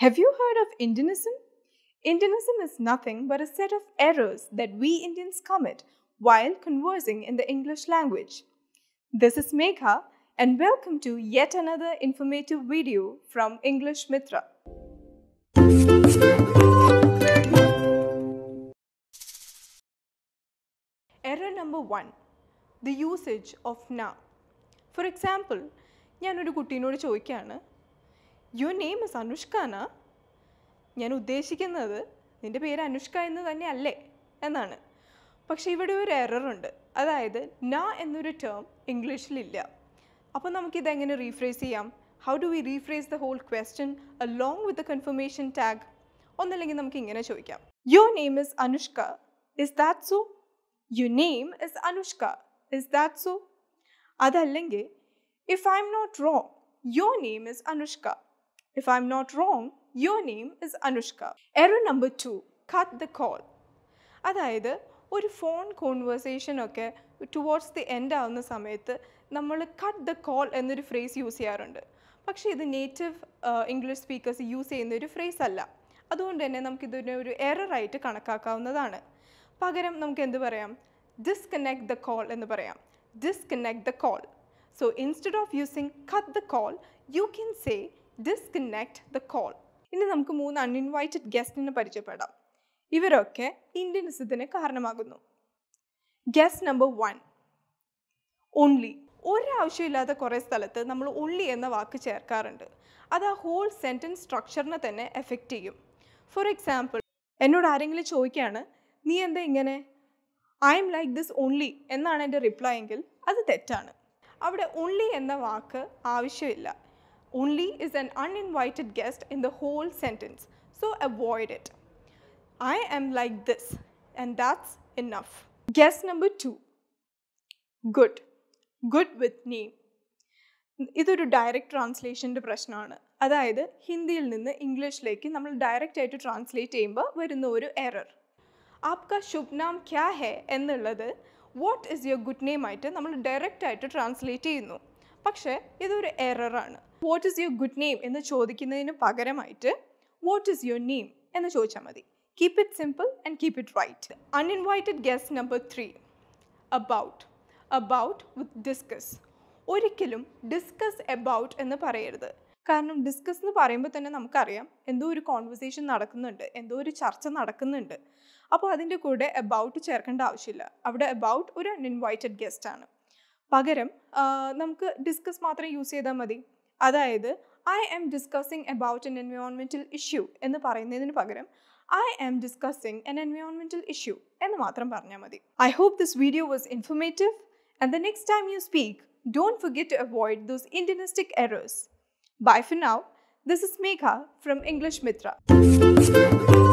Have you heard of Indianism? Indianism is nothing but a set of errors that we Indians commit while conversing in the English language. This is Megha and welcome to yet another informative video from English Mitra. Error number 1. The usage of now. For example, your name is അനുഷ്കാന ഞാൻ ഉദ്ദേശിക്കുന്നത് നിൻ്റെ പേര് അനുഷ്ക എന്ന് തന്നെ അല്ലേ എന്നാണ് പക്ഷേ ഇവിടെ ഒരു എററുണ്ട് അതായത് ന എന്നൊരു ടേം ഇംഗ്ലീഷിലില്ല അപ്പോൾ നമുക്കിതെങ്ങനെ റീഫ്രേസ് ചെയ്യാം how do we rephrase the whole question along with the confirmation tag ഒന്നല്ലെങ്കിൽ നമുക്ക് ഇങ്ങനെ ചോദിക്കാം your name is Anushka is that so you name is Anushka is that so അതല്ലെങ്കിൽ if I'm not wrong your name is Anushka If I'm not wrong, your name is Anushka error number two cut the call അതായത് ഒരു phone കോൺവെർസേഷനൊക്കെ towards the end ആവുന്ന സമയത്ത് നമ്മൾ cut the call എന്നൊരു phrase use ചെയ്യാറുണ്ട് പക്ഷേ ഇത് നേറ്റീവ് ഇംഗ്ലീഷ് സ്പീക്കേഴ്സ് യൂസ് ചെയ്യുന്ന ഒരു ഫ്രേസ് അല്ല അതുകൊണ്ട് തന്നെ നമുക്കിതിനെ ഒരു എററായിട്ട് കണക്കാക്കാവുന്നതാണ് പകരം നമുക്ക് എന്ത് പറയാം ഡിസ്കണക്ട് ദ കോൾ എന്ന് പറയാം disconnect the call so instead of using cut the call you can say disconnect the call ഇനി നമുക്ക് മൂന്ന് അൺഇൻവൈറ്റഡ് ഗസ്റ്റിനെ പരിചയപ്പെടാം ഇവരൊക്കെ ഇന്ത്യൻസത്തിന് കാരണമാകുന്നു ഗസ്റ്റ് നമ്പർ വൺ ഒൺലി ഒരാവശ്യമില്ലാത്ത കുറേ സ്ഥലത്ത് നമ്മൾ ഒൺലി എന്ന വാക്ക് ചേർക്കാറുണ്ട് അത് ആ ഹോൾ സെൻറ്റൻസ് സ്ട്രക്ചറിനെ തന്നെ എഫക്റ്റ് ചെയ്യും ഫോർ എക്സാമ്പിൾ എന്നോട് ആരെങ്കിലും ചോദിക്കുകയാണ് നീ എന്താ ഇങ്ങനെ I'm like this only എന്നാണ് എൻ്റെ റിപ്ലൈ എങ്കിൽ അത് തെറ്റാണ് അവിടെ ഒൺലി എന്ന വാക്ക് ആവശ്യമില്ല Only is an uninvited guest in the whole sentence, so avoid it. I am like this, and that's enough. Guess number two. Good. Good with name ഇതൊരു direct ട്രാൻസ്ലേഷൻ്റെ പ്രശ്നമാണ് അതായത് ഹിന്ദിയിൽ നിന്ന് ഇംഗ്ലീഷിലേക്ക് നമ്മൾ ഡയറക്റ്റ് ആയിട്ട് ട്രാൻസ്ലേറ്റ് ചെയ്യുമ്പോൾ വരുന്ന ഒരു എറർ ആപ്ക ശുഭ് നാം ക്യാ ഹേ എന്നുള്ളത് what is your good name ആയിട്ട് നമ്മൾ ഡയറക്റ്റ് ആയിട്ട് ട്രാൻസ്ലേറ്റ് ചെയ്യുന്നു പക്ഷേ ഇതൊരു എററാണ് what is your good name എന്ന് ചോദിക്കുന്നതിന് പകരമായിട്ട് വാട്ട് ഈസ് യുവർ നെയിം എന്ന് ചോദിച്ചാൽ മതി keep it simple and keep it right uninvited guest number three about about with discuss ഒരിക്കലും ഡിസ്കസ് എബൌട്ട് എന്ന് പറയരുത് കാരണം ഡിസ്കസ് എന്ന് പറയുമ്പോൾ തന്നെ നമുക്കറിയാം എന്തോ ഒരു കോൺവെർസേഷൻ നടക്കുന്നുണ്ട് എന്തോ ഒരു ചർച്ച നടക്കുന്നുണ്ട് അപ്പോൾ അതിൻ്റെ കൂടെ എബൌട്ട് ചേർക്കേണ്ട ആവശ്യമില്ല അവിടെ എബൌട്ട് ഒരു അൺഇൻവൈറ്റഡ് ഗസ്റ്റ് ആണ് പകരം നമുക്ക് ഡിസ്കസ് മാത്രം യൂസ് ചെയ്താൽ മതി അതായത് I'm discussing about an environmental issue എന്ന് പറയുന്നതിന് പകരം I'm discussing an environmental issue എന്ന് മാത്രം പറഞ്ഞാൽ മതി I hope this video was informative and the next time you speak don't forget to avoid those indianistic errors bye for now this is Megha from English Mitra